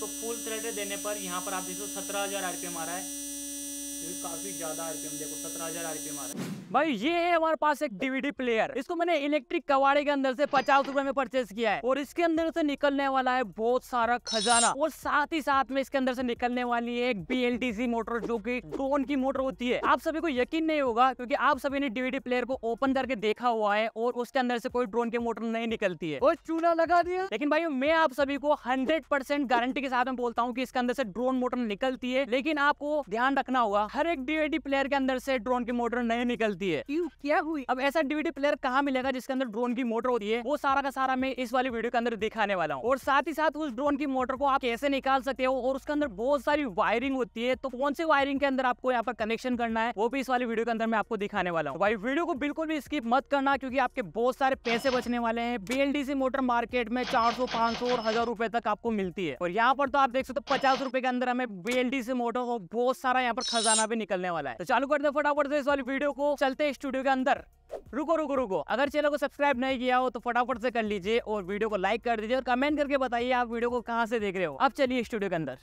इसको फुल थ्रेड देने पर यहाँ पर आप देखो सत्रह हज़ार आर आ रहा है तो काफी ज्यादा आरपीएम देखो सत्रह हजार आरपीएम आ रहा है भाई ये है हमारे पास एक डीवीडी प्लेयर इसको मैंने इलेक्ट्रिक कवाड़े के अंदर से पचास रूपए में परचेज किया है और इसके अंदर से निकलने वाला है बहुत सारा खजाना और साथ ही साथ में इसके अंदर से निकलने वाली है एक बी मोटर जो की ड्रोन की मोटर होती है आप सभी को यकीन नहीं होगा क्योंकि आप सभी ने डीवीडी प्लेयर को ओपन करके देखा हुआ है और उसके अंदर से कोई ड्रोन की मोटर नहीं निकलती है और चूना लगा दिया लेकिन भाई मैं आप सभी को हंड्रेड गारंटी के साथ में बोलता हूँ की इसके अंदर से ड्रोन मोटर निकलती है लेकिन आपको ध्यान रखना होगा हर एक डीवीडी प्लेयर के अंदर से ड्रोन की मोटर नहीं निकलती है क्यों क्या हुई अब ऐसा डीवीडी प्लेयर कहाँ मिलेगा जिसके अंदर ड्रोन की मोटर होती है वो सारा का सारा मैं इस वाली वीडियो के अंदर दिखाने वाला हूँ और साथ ही साथ उस ड्रोन की मोटर को आप कैसे निकाल सकते हो और उसके अंदर बहुत सारी वायरिंग होती है तो कौन सी वायरिंग के अंदर आपको यहाँ पर कनेक्शन करना है वो भी इस वाली वीडियो के अंदर मैं आपको दिखाने वाला हूँ भाई वीडियो को बिल्कुल भी स्किप मत करना क्योंकि आपके बहुत सारे पैसे बचने वाले हैं बीएलडीसी मोटर मार्केट में चार सौ पांच सौ और हजार रुपए तक आपको मिलती है और यहाँ पर तो आप देख सकते हो पचास रुपए के अंदर हमें बीएलडीसी मोटर को बहुत सारा यहाँ पर खजाना गाना भी निकलने वाला है तो चालू करते फटाफट से इस वाली वीडियो को चलते स्टूडियो के अंदर रुको रुको रुको अगर चैनल को सब्सक्राइब नहीं किया हो तो फटाफट से कर लीजिए और वीडियो को लाइक कर दीजिए और कमेंट करके बताइए आप वीडियो को कहाँ से देख रहे हो अब चलिए स्टूडियो के अंदर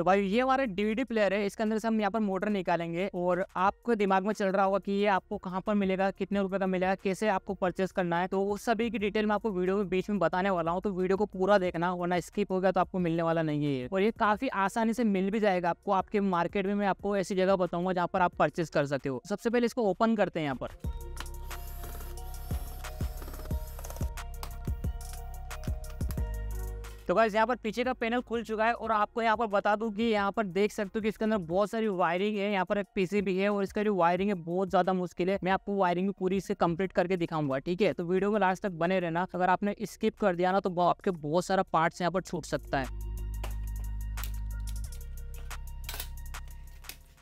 तो भाई ये हमारा डीवीडी प्लेयर है इसके अंदर से हम यहाँ पर मोटर निकालेंगे और आपको दिमाग में चल रहा होगा कि ये आपको कहाँ पर मिलेगा कितने रुपए का मिलेगा कैसे आपको परचेस करना है तो वो सभी की डिटेल मैं आपको वीडियो के बीच में बताने वाला हूँ तो वीडियो को पूरा देखना वरना स्किप हो गया तो आपको मिलने वाला नहीं है और ये काफी आसानी से मिल भी जाएगा आपको आपके मार्केट में मैं आपको ऐसी जगह बताऊंगा जहाँ पर आप परचेस कर सकते हो सबसे पहले इसको ओपन करते हैं यहाँ पर तो गाइज यहाँ पर पीछे का पैनल खुल चुका है और आपको यहाँ पर बता दूँ कि यहाँ पर देख सकते हो कि इसके अंदर बहुत सारी वायरिंग है यहाँ पर एक पीसीबी है और इसका जो वायरिंग है बहुत ज्यादा मुश्किल है मैं आपको वायरिंग पूरी इसे कम्प्लीट करके दिखाऊंगा ठीक है तो वीडियो में लास्ट तक बने रहना अगर आपने स्किप कर दिया ना तो आपके बहुत सारा पार्ट्स यहाँ पर छूट सकता है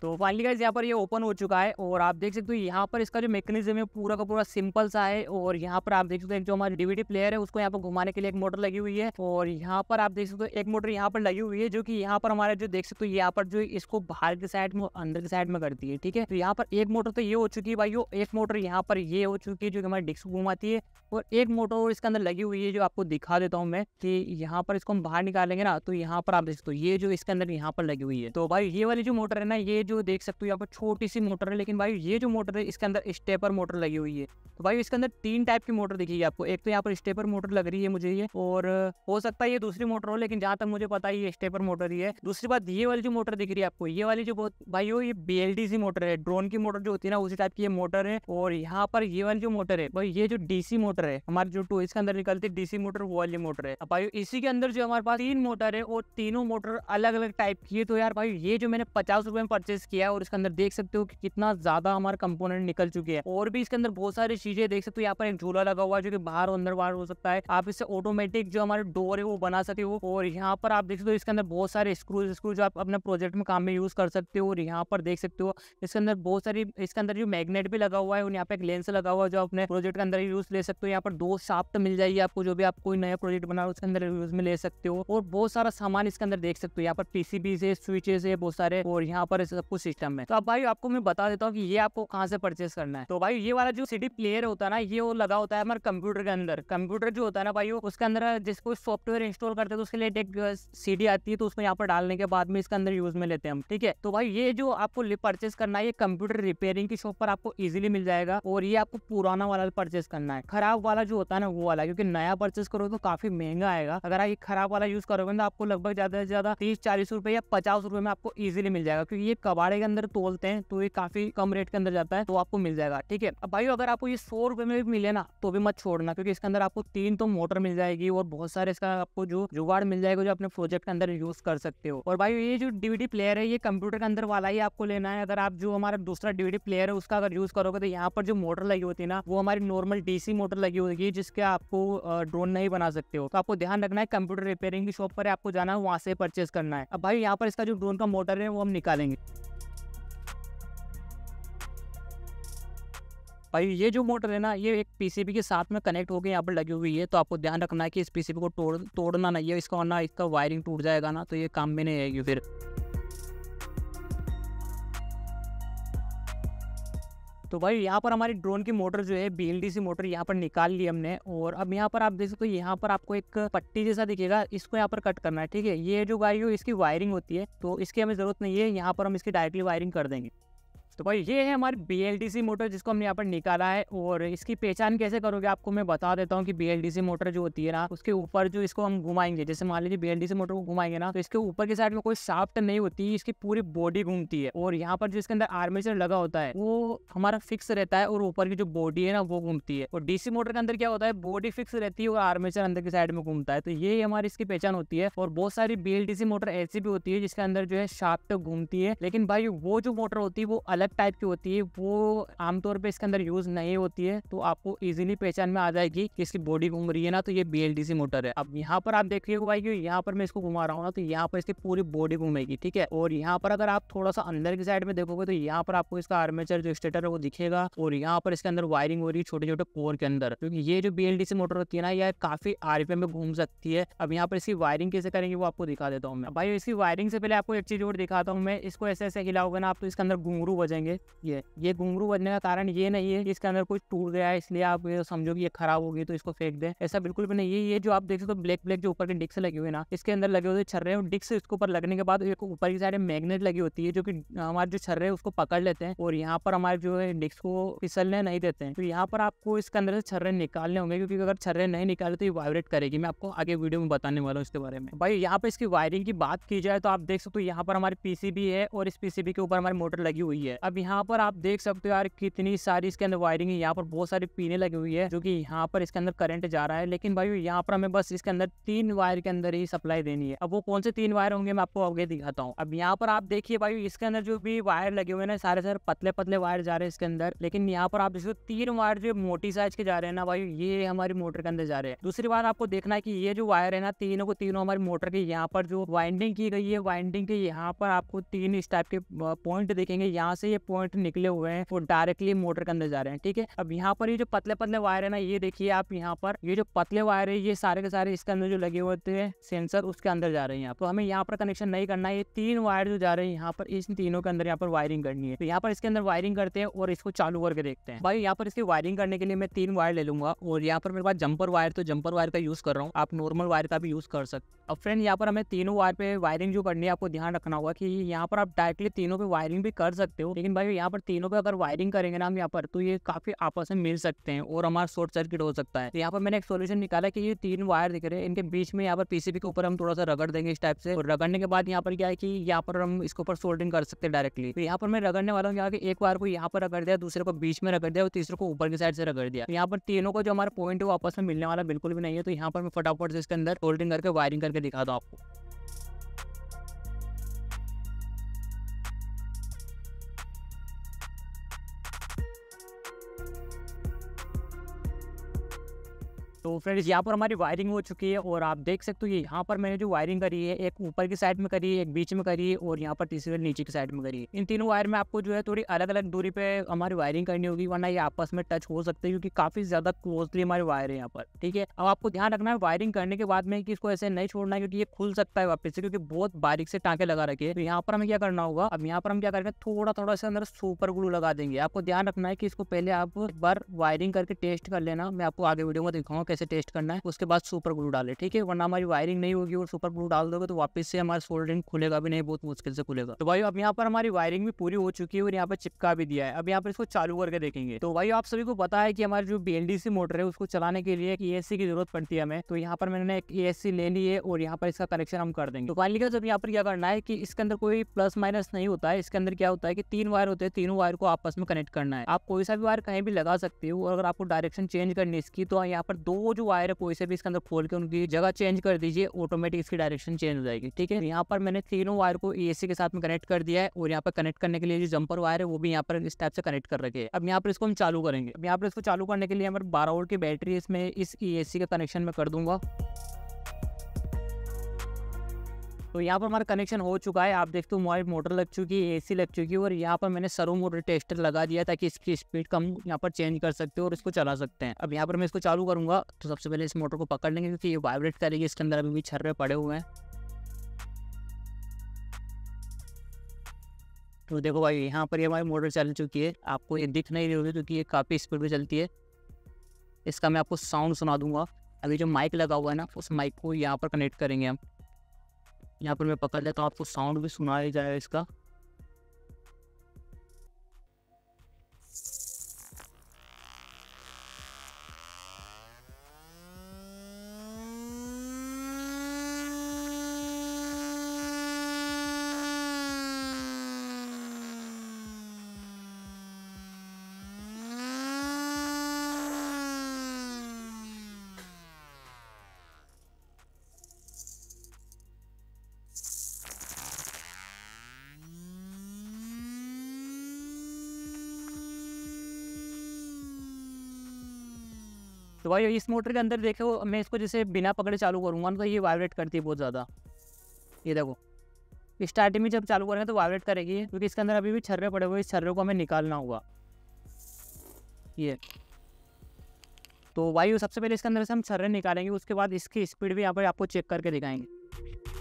तो फाइनली गाइज यहाँ पर ये ओपन हो चुका है और आप देख सकते हो यहाँ पर इसका जो मेकनिज्म है पूरा का पूरा सिंपल सा है और यहाँ पर आप देख सकते हो एक जो हमारे डीवीडी प्लेयर है उसको यहाँ पर घुमाने के लिए एक मोटर लगी हुई है और यहाँ पर आप देख सकते हो एक मोटर यहाँ पर लगी हुई है जो कि यहाँ पर हमारे जो देख सकते हो यहाँ पर जो इसको बाहर के साइड में अंदर के साइड में करती है ठीक है तो यहाँ पर एक मोटर तो ये हो चुकी है भाई एक मोटर यहाँ पर ये हो चुकी है जो कि हमारे डिस्क घुमाती है और एक मोटर इसके अंदर लगी हुई है जो आपको दिखा देता हूँ मैं कि यहाँ पर इसको हम बाहर निकालेंगे ना तो यहाँ पर आप देख सकते हो ये जो इसके अंदर यहाँ पर लगी हुई है तो भाई ये वाली जो मोटर है ना ये जो देख सकते हो यहाँ पर छोटी सी मोटर है लेकिन भाई ये जो मोटर है इसके अंदर स्टेपर मोटर लगी हुई है तो भाई इसके अंदर तीन टाइप की मोटर दिखेगी आपको एक तो यहाँ पर स्टेपर मोटर लग रही है मुझे ये और हो सकता है ये दूसरी मोटर हो लेकिन जहाँ तक मुझे पता है ये स्टेपर मोटर ही है दूसरी बात ये वाली जो मोटर दिख रही है आपको ये वाली जो बहुत भाई हो ये बी मोटर है ड्रोन की मोटर जो होती है ना उसी टाइप की ये मोटर है और यहाँ पर ये वाली जो मोटर है भाई ये जो डीसी मोटर है हमारे जो टू इसके अंदर निकलती है डीसी मोटर वो वाली मोटर है भाई इसी के अंदर जो हमारे पास तीन मोटर है और तीनों मोटर अलग अलग टाइप की है तो यार भाई ये जो मैंने पचास रुपए में परचेज परचेज किया है और इसके अंदर देख सकते हो कि कितना ज्यादा हमारा कंपोनेंट निकल चुके हैं और भी इसके अंदर बहुत सारी चीजें देख सकते हो यहाँ पर एक झूला लगा हुआ है जो कि बाहर अंदर बाहर हो सकता है आप इससे ऑटोमेटिक जो हमारे डोर है वो बना सकते हो और यहाँ पर आप देख सकते हो इसके अंदर बहुत सारे स्क्रूज स्क्रू जो आप अपने प्रोजेक्ट में काम में यूज कर सकते हो और यहाँ पर देख सकते हो इसके अंदर बहुत सारी इसके अंदर जो मैग्नेट भी लगा हुआ है और यहाँ पे एक लेंस लगा हुआ है जो अपने प्रोजेक्ट के अंदर यूज ले सकते हो यहाँ पर दो शाफ्ट मिल जाएगी आपको जो भी आप कोई नया प्रोजेक्ट बना उसके अंदर यूज में ले सकते हो और बहुत सारा सामान इसके अंदर देख सकते हो यहाँ पर पीसीबी से स्विचेस है बहुत सारे और यहाँ पर सब कुछ सिस्टम में तो अब भाई आपको मैं बता देता हूँ कि ये आपको कहाँ से परचेस करना है तो भाई ये वाला जो सीडी प्लेयर होता है ना ये वो लगा होता है हमारे कंप्यूटर के अंदर कंप्यूटर जो होता है ना भाई वो उसके अंदर जिसको सॉफ्टवेयर इंस्टॉल करते हैं तो उसके लिए एक सीडी आती है तो उसमें यहाँ पर डालने के बाद में इसके अंदर यूज में लेते हैं हम ठीक है तो भाई ये जो आपको परचेस करना है ये कंप्यूटर रिपेयरिंग की शॉप पर आपको इजिली मिल जाएगा और ये आपको पुराना वाला परचेस करना है खराब वाला जो होता है ना वो वाला क्योंकि नया परचेस करोगे तो काफी महंगा आएगा अगर आप ये खराब वाला यूज करोगे तो आपको लगभग ज्यादा से ज्यादा तीस चालीस रुपए या पचास रुपए में आपको इजिली मिल जाएगा क्योंकि ये कब कबाड़े के अंदर तोलते हैं तो ये काफी कम रेट के अंदर जाता है तो आपको मिल जाएगा ठीक है अब भाई अगर आपको ये सौ रुपए में भी मिले ना तो भी मत छोड़ना क्योंकि इसके अंदर आपको तीन तो मोटर मिल जाएगी और बहुत सारे इसका आपको जो जुगाड़ मिल जाएगा जो अपने प्रोजेक्ट के अंदर यूज कर सकते हो और भाई ये जो डीवीडी प्लेयर है ये कंप्यूटर के अंदर वाला ही आपको लेना है अगर आप जो हमारा दूसरा डीवीडी प्लेयर है उसका अगर यूज करोगे तो यहाँ पर जो मोटर लगी होती है ना वो हमारी नॉर्मल डीसी मोटर लगी होगी जिसके आपको ड्रोन नहीं बना सकते हो तो आपको ध्यान रखना है कंप्यूटर रिपेयरिंग की शॉप पर आपको जाना है वहाँ से परचेज करना है अब भाई यहाँ पर इसका जो ड्रोन का मोटर है वो हम निकालेंगे भाई ये जो मोटर है ना ये एक पीसीबी के साथ में कनेक्ट हो गए यहाँ पर लगी हुई है तो आपको ध्यान रखना है कि इस पीसीबी को तोड़ तोड़ना नहीं है इसका वरना इसका वायरिंग टूट जाएगा ना तो ये काम में नहीं आएगी फिर तो भाई यहाँ पर हमारी ड्रोन की मोटर जो है बी सी मोटर यहाँ पर निकाल ली हमने और अब यहाँ पर आप देख सकते हो यहाँ पर आपको एक पट्टी जैसा दिखेगा इसको यहाँ पर कट करना है ठीक है ये जो गाड़ी हो इसकी वायरिंग होती है तो इसकी हमें ज़रूरत नहीं है यहाँ पर हम इसकी डायरेक्टली वायरिंग कर देंगे तो भाई ये है हमारी बी एल मोटर जिसको हमने यहाँ पर निकाला है और इसकी पहचान कैसे करोगे आपको मैं बता देता हूँ कि बी एल मोटर जो होती है ना उसके ऊपर जो इसको हम घुमाएंगे जैसे मान लीजिए बी एल मोटर को घुमाएंगे ना तो इसके ऊपर की साइड में कोई शाफ्ट नहीं होती इसकी पूरी बॉडी घूमती है और यहाँ पर जो इसके अंदर आर्मेचर लगा होता है वो हमारा फिक्स रहता है और ऊपर की जो बॉडी है ना वो घूमती है और डीसी मोटर के अंदर क्या होता है बॉडी फिक्स रहती है और आर्मेचर अंदर की साइड में घूमता है तो ये हमारी इसकी पहचान होती है और बहुत सारी बी मोटर ऐसी भी होती है जिसके अंदर जो है शाफ्ट घूमती है लेकिन भाई वो जो मोटर होती है वो अलग अलग टाइप की होती है वो आमतौर पे इसके अंदर यूज नहीं होती है तो आपको इजीली पहचान में आ जाएगी कि इसकी बॉडी घूम रही है ना तो ये बी मोटर है अब यहाँ पर आप देखिए भाई की यहाँ पर मैं इसको घुमा रहा हूँ ना तो यहाँ पर इसकी पूरी बॉडी घूमेगी ठीक है और यहाँ पर अगर आप थोड़ा सा अंदर की साइड में देखोगे तो यहाँ पर आपको इसका आर्मेचर जो स्टेटर है वो दिखेगा और यहाँ पर इसके अंदर वायरिंग हो रही है छोटे छोटे कोर के अंदर क्योंकि ये जो बी मोटर होती है ना यह काफी आरपीएम में घूम सकती है अब यहाँ पर इसकी वायरिंग कैसे करेंगे वो आपको दिखा देता हूँ मैं भाई इसकी वायरिंग से पहले आपको एक चीज और दिखाता हूँ मैं इसको ऐसे ऐसे हिलाओगे ना आप तो इसके अंदर घुंगरू बजेंगे देंगे ये ये घुंगरू बनने का कारण ये नहीं है इसके अंदर कुछ टूट गया है इसलिए आप समझो कि ये खराब हो गई तो इसको फेंक दें ऐसा बिल्कुल भी नहीं है ये जो आप देख सकते हो ब्लैक ब्लैक जो ऊपर के डिक्स लगे हुए ना इसके अंदर लगे हुए छर्रे और डिक्स इसके ऊपर लगने के बाद ऊपर की साइड मैग्नेट लगी होती है जो की हमारे जो छर्रे उसको पकड़ लेते हैं और यहाँ पर हमारे जो है डिक्स को फिसलने नहीं देते हैं तो यहाँ पर आपको इसके अंदर से छर्रे निकालने होंगे क्योंकि अगर छर्रे नहीं निकाले तो ये वाइब्रेट करेगी मैं आपको आगे वीडियो में बताने वाला हूँ इसके बारे में भाई यहाँ पर इसकी वायरिंग की बात की जाए तो आप देख सकते हो यहाँ पर हमारी पीसीबी है और इस पीसीबी के ऊपर हमारी मोटर लगी हुई है अब यहाँ पर आप देख सकते हो यार कितनी सारी इसके अंदर वायरिंग है यहाँ पर बहुत सारी पीने लगी हुई है जो कि यहाँ पर इसके अंदर करंट जा रहा है लेकिन भाई यहाँ पर हमें बस इसके अंदर तीन वायर के अंदर ही सप्लाई देनी है अब वो कौन से तीन वायर होंगे मैं आपको आगे दिखाता हूँ अब यहाँ पर आप देखिए भाई इसके अंदर जो भी वायर लगे हुए ना सारे सारे पतले पतले वायर जा रहे हैं इसके अंदर लेकिन यहाँ पर आप देखो तीन वायर जो मोटी साइज के जा रहे हैं ना भाई ये हमारी मोटर के अंदर जा रहे हैं दूसरी बात आपको देखना है की ये जो वायर है ना तीनों को तीनों हमारी मोटर के यहाँ पर जो वाइंडिंग की गई है वाइंडिंग के यहाँ पर आपको तीन इस टाइप के पॉइंट देखेंगे यहाँ से ये पॉइंट निकले हुए हैं वो डायरेक्टली मोटर के अंदर जा रहे हैं ठीक है अब यहाँ पर ये जो पतले पतले वायर है ना ये देखिए आप यहाँ पर ये जो पतले वायर है ये सारे के सारे इसके अंदर जो लगे हुए हैं सेंसर उसके अंदर जा रहे हैं तो हमें यहाँ पर कनेक्शन नहीं करना है ये तीन वायर जो जा रहे हैं यहाँ पर इस तीनों के अंदर यहाँ पर वायरिंग करनी है तो यहाँ पर इसके अंदर वायरिंग करते हैं और इसको चालू करके देखते हैं भाई यहाँ पर इसकी वायरिंग करने के लिए मैं तीन वायर ले लूंगा और यहाँ पर मेरे पास जंपर वायर तो जंपर वायर का यूज कर रहा हूँ आप नॉर्मल वायर का भी यूज कर सकते अब फ्रेंड यहाँ पर हमें तीनों वायर पे वायरिंग जो करनी है आपको ध्यान रखना होगा कि यहाँ पर आप डायरेक्टली तीनों पे वायरिंग भी कर सकते हो लेकिन भाई यहाँ पर तीनों पे अगर वायरिंग करेंगे ना हम यहाँ पर तो ये काफी आपस में मिल सकते हैं और हमारा शॉर्ट सर्किट हो सकता है तो यहाँ पर मैंने एक सोल्यूशन निकाला कि ये तीन वायर दिख रहे हैं इनके बीच में यहाँ पर पीसीबी के ऊपर हम थोड़ा सा रगड़ देंगे इस टाइप से और रगड़ने के बाद यहाँ पर क्या है कि यहाँ पर हम इसके ऊपर सोल्डिंग कर सकते हैं डायरेक्टली तो यहाँ पर मैं रगड़ने वाला हूँ यहाँ एक वायर को यहाँ पर रगड़ दिया दूसरे को बीच में रगड़ दिया और तीसरे को ऊपर की साइड से रगड़ दिया तो यहाँ पर तीनों को जो हमारा पॉइंट है वो आपस में मिलने वाला बिल्कुल भी नहीं है तो यहाँ पर मैं फटाफट से इसके अंदर सोल्डिंग करके वायरिंग करके दिखा दो आपको तो फ्रेंड्स यहाँ पर हमारी वायरिंग हो चुकी है और आप देख सकते हो ये यहाँ पर मैंने जो वायरिंग करी है एक ऊपर की साइड में करी है एक बीच में करी है और यहाँ पर तीसरी वायर नीचे की साइड में करी है इन तीनों वायर में आपको जो है थोड़ी अलग अलग दूरी पे हमारी वायरिंग करनी होगी वरना ये आपस में टच हो सकते हैं क्योंकि काफी ज्यादा क्लोजली हमारी वायर है यहाँ पर ठीक है अब आपको ध्यान रखना है वायरिंग करने के बाद में कि इसको ऐसे नहीं छोड़ना है क्योंकि ये खुल सकता है वापस से क्योंकि बहुत बारीक से टाके लगा रखे तो यहाँ पर हमें क्या करना होगा अब यहाँ पर हम क्या करेंगे थोड़ा थोड़ा सा अंदर सुपर ग्लू लगा देंगे आपको ध्यान रखना है कि इसको पहले आप बार वायरिंग करके टेस्ट कर लेना मैं आपको आगे वीडियो में दिखाऊँ से टेस्ट करना है उसके बाद सुपर ग्लू डाले ठीक है वरना हमारी वायरिंग नहीं होगी और सुपर ग्लू डाल दोगे तो वापस से हमारा सोल्डरिंग खुलेगा भी नहीं बहुत मुश्किल से खुलेगा तो भाई अब यहाँ पर हमारी वायरिंग भी पूरी हो चुकी है और यहाँ पर चिपका भी दिया है अब यहाँ पर इसको चालू करके देखेंगे तो भाई आप सभी को पता है कि हमारी जो बी मोटर है उसको चलाने के लिए ए सी की जरूरत पड़ती है हमें तो यहाँ पर मैंने एक ए ले ली है और यहाँ पर इसका कनेक्शन हम कर देंगे तो फाइनली का जब यहाँ पर क्या करना है कि इसके अंदर कोई प्लस माइनस नहीं होता है इसके अंदर क्या होता है कि तीन वायर होते हैं तीनों वायर को आपस में कनेक्ट करना है आप कोई सा भी वायर कहीं भी लगा सकते हो और अगर आपको डायरेक्शन चेंज करनी इसकी तो यहाँ पर दो वो जो वायर है कोई से भी इसके अंदर खोल के उनकी जगह चेंज कर दीजिए ऑटोमेटिक इसकी डायरेक्शन चेंज हो जाएगी ठीक है यहाँ पर मैंने तीनों वायर को ए के साथ में कनेक्ट कर दिया है और यहाँ पर कनेक्ट करने के लिए जो जंपर वायर है वो भी यहाँ पर इस टाइप से कनेक्ट कर रखे है अब यहाँ पर इसको हम चालू करेंगे अब यहाँ पर इसको चालू करने के लिए हमारे बारह वोल्ट की बैटरी इसमें इस ए का कनेक्शन में कर दूंगा तो यहाँ पर हमारा कनेक्शन हो चुका है आप देखते हो मोबाइल मोटर लग चुकी है एसी लग चुकी है और यहाँ पर मैंने सरो मोटर टेस्टर लगा दिया ताकि इसकी स्पीड कम यहाँ पर चेंज कर सकते हो और इसको चला सकते हैं अब यहाँ पर मैं इसको चालू करूँगा तो सबसे पहले इस मोटर को पकड़ लेंगे क्योंकि ये वाइब्रेट करेगी इसके अंदर अभी भी छर्रे पड़े हुए हैं तो देखो भाई यहाँ पर ये हमारी मोटर चल चुकी है आपको ये दिख नहीं रही होगी क्योंकि ये काफ़ी स्पीड में चलती है इसका मैं आपको साउंड सुना दूंगा अभी जो माइक लगा हुआ है ना उस माइक को यहाँ पर कनेक्ट करेंगे हम यहाँ पर मैं पकड़ लेता हूँ आपको साउंड भी सुनाया जाए इसका तो भाई इस मोटर के अंदर देखो मैं इसको जैसे बिना पकड़े चालू करूँगा तो ये वाइब्रेट करती है बहुत ज़्यादा ये देखो स्टार्टिंग में जब चालू करेंगे तो वाइब्रेट करेगी क्योंकि इसके अंदर अभी भी छर्रे पड़े हुए इस छर्रे को हमें निकालना होगा ये तो वायु सबसे पहले इसके अंदर से हम छर्रे निकालेंगे उसके बाद इसकी स्पीड भी यहाँ पर आपको चेक करके दिखाएंगे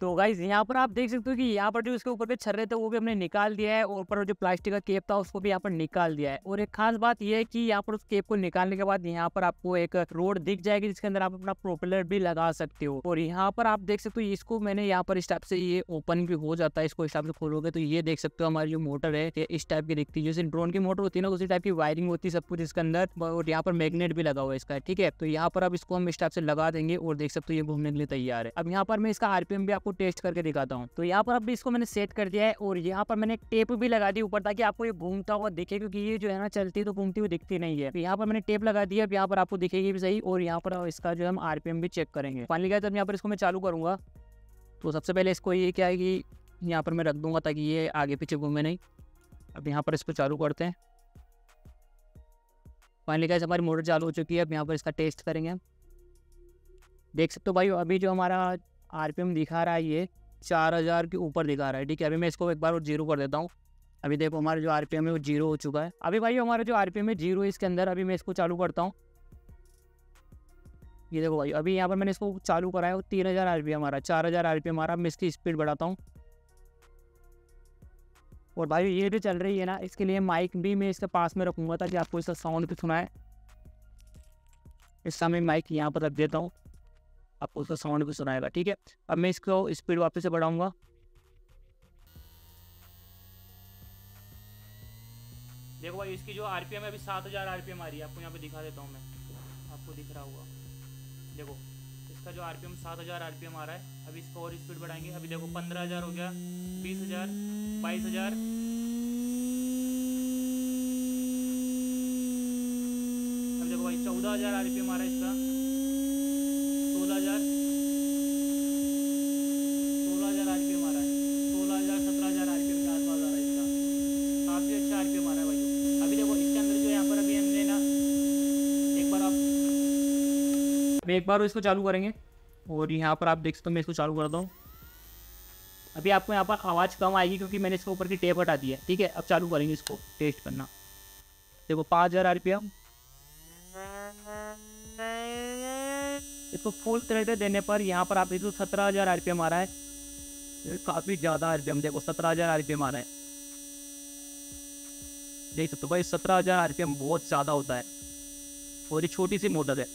तो गाइज यहाँ पर आप देख सकते हो कि यहाँ पर जो इसके ऊपर के छर्रे थे वो भी हमने निकाल दिया है और ऊपर जो प्लास्टिक का केप था उसको भी यहाँ पर निकाल दिया है और एक खास बात यह है कि यहाँ पर उस केप को निकालने के बाद यहाँ पर आपको एक रोड दिख जाएगी जिसके अंदर आप अपना प्रोपेलर भी लगा सकते हो और यहाँ पर आप देख सकते हो इसको मैंने यहाँ पर इस टाइप से ये ओपन भी हो जाता है इसको इस टाइप से खोलोगे तो ये देख सकते हो हमारी जो मोटर है इस टाइप की दिखती है जैसे ड्रोन की मोटर होती है ना उसी टाइप की वायरिंग होती है सब कुछ इसके अंदर और यहाँ पर मैग्नेट भी लगा हुआ है इसका ठीक है तो यहाँ पर आप इसको हम इस टाइप से लगा देंगे और देख सकते हो ये घूमने के लिए तैयार है अब यहाँ पर मैं इसका आरपीएम भी आपको आपको टेस्ट करके दिखाता हूँ तो यहाँ पर अभी इसको मैंने सेट कर दिया है और यहाँ पर मैंने टेप भी लगा दी ऊपर ताकि आपको ये घूमता हुआ दिखे क्योंकि ये जो है ना चलती तो घूमती हुई दिखती नहीं है तो यहाँ पर मैंने टेप लगा दी है यहाँ पर आपको दिखेगी भी सही और यहाँ पर इसका जो हम आरपीएम भी चेक करेंगे मान लिया तो यहाँ पर इसको मैं चालू करूँगा तो सबसे पहले इसको ये क्या है कि यहाँ पर मैं रख दूँगा ताकि ये आगे पीछे घूमे नहीं अब यहाँ पर इसको चालू करते हैं फाइनली गैस हमारी मोटर चालू हो चुकी है अब यहाँ पर इसका टेस्ट करेंगे देख सकते हो भाई अभी जो हमारा आर दिखा रहा है ये चार हज़ार के ऊपर दिखा रहा है ठीक है अभी मैं इसको एक बार और जीरो कर देता हूँ अभी देखो हमारा जो आर है वो जीरो हो चुका है अभी भाई हमारा जो आर है जीरो इसके अंदर अभी मैं इसको चालू करता हूँ ये देखो भाई अभी यहाँ पर मैंने इसको चालू कराया वो तीन हज़ार आर हमारा चार हज़ार आर हमारा मैं इसकी स्पीड बढ़ाता हूँ और भाई ये जो चल रही है ना इसके लिए माइक भी मैं इसके पास में रखूँगा ताकि आपको इसका साउंड भी सुनाए इसका मैं माइक यहाँ पर रख देता हूँ आपको उसका साउंड भी सुनाएगा ठीक है अब मैं इसको स्पीड वापस से बढ़ाऊंगा देखो भाई इसकी जो आर पी है अभी सात हज़ार आर पी एम आ रही है आपको यहाँ पे दिखा देता हूँ मैं आपको दिख रहा होगा देखो इसका जो आर पी एम सात हज़ार आर पी एम आ रहा है अभी इसको और स्पीड बढ़ाएंगे अभी देखो पंद्रह हज़ार हो गया बीस हज़ार बाईस हज़ार अब देखो भाई चौदह हज़ार आर पी एम आ रहा है इसका हजार अच्छा एक बार एक बार इसको चालू करेंगे और यहाँ पर आप देख सकते हो मैं इसको चालू करता हूँ अभी आपको यहाँ पर आवाज़ कम आएगी क्योंकि मैंने इसके ऊपर की टेप हटा दी है ठीक है अब चालू करेंगे इसको टेस्ट करना देखो पाँच हज़ार आर पी एम इसको फुल थ्रेड देने पर यहाँ पर आप देखो सत्रह हज़ार आर पी एम आ रहा है काफ़ी ज़्यादा आर पी एम देखो सत्रह हज़ार आर पी एम आ रहा है देख सकते हो भाई सत्रह हज़ार आर पी एम बहुत ज़्यादा होता है और ये छोटी सी मोटर है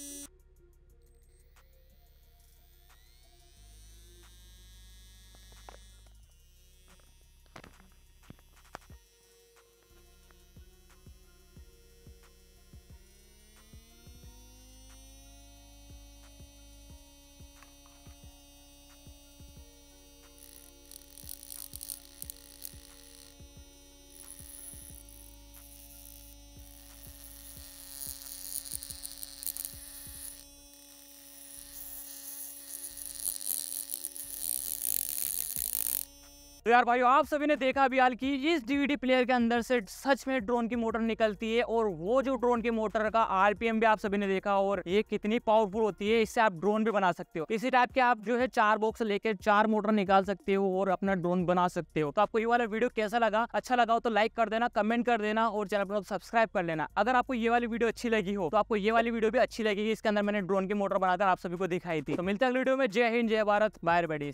तो यार भाई आप सभी ने देखा अभी हाल की इस डीवीडी प्लेयर के अंदर से सच में ड्रोन की मोटर निकलती है और वो जो ड्रोन की मोटर का आरपीएम भी आप सभी ने देखा और ये कितनी पावरफुल होती है इससे आप ड्रोन भी बना सकते हो इसी टाइप के आप जो है चार बॉक्स लेकर चार मोटर निकाल सकते हो और अपना ड्रोन बना सकते हो तो आपको ये वाला वीडियो कैसा लगा अच्छा लगा हो तो लाइक कर देना कमेंट कर देना और चैनल पर सब्सक्राइब कर लेना अगर आपको ये वाली वीडियो अच्छी लगी हो तो आपको ये वाली वीडियो भी अच्छी लगेगी इसके अंदर मैंने ड्रोन की मोटर बनाकर आप सभी को दिखाई थी तो मिलता है वीडियो में जय हिंद जय भारत बायर बेडीज